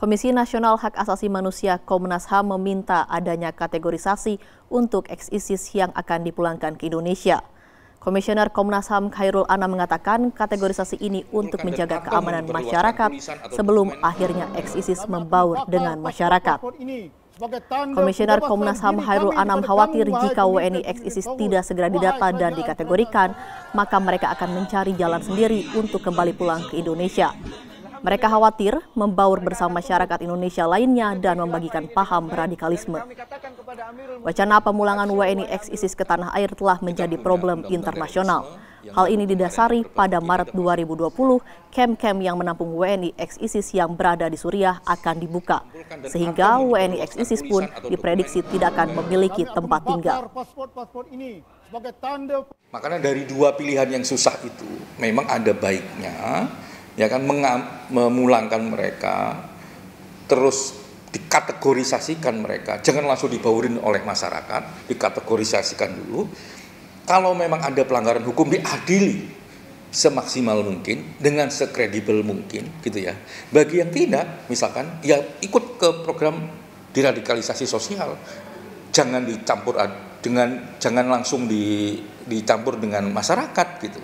Komisi Nasional Hak Asasi Manusia Komnas HAM meminta adanya kategorisasi untuk ex-ISIS yang akan dipulangkan ke Indonesia. Komisioner Komnas HAM Khairul Anam mengatakan kategorisasi ini untuk menjaga keamanan masyarakat sebelum akhirnya ex-ISIS membaur dengan masyarakat. Komisioner Komnas HAM Hairul Anam khawatir jika WNI ex-ISIS tidak segera didata dan dikategorikan, maka mereka akan mencari jalan sendiri untuk kembali pulang ke Indonesia. Mereka khawatir membaur bersama masyarakat Indonesia lainnya dan membagikan paham radikalisme. Wacana pemulangan WNI ex-ISIS ke tanah air telah menjadi problem internasional. Hal ini didasari pada Maret 2020, kem-kem yang menampung WNI ex-ISIS yang berada di Suriah akan dibuka, sehingga WNI ex-ISIS pun diprediksi tidak akan memiliki tempat tinggal. Makanya dari dua pilihan yang susah itu memang ada baiknya ya kan memulangkan mereka terus dikategorisasikan mereka jangan langsung dibaurin oleh masyarakat dikategorisasikan dulu kalau memang ada pelanggaran hukum diadili semaksimal mungkin dengan sekredibel mungkin gitu ya bagi yang tidak misalkan ya ikut ke program diradikalisasi sosial jangan dicampur dengan jangan langsung di, dicampur dengan masyarakat gitu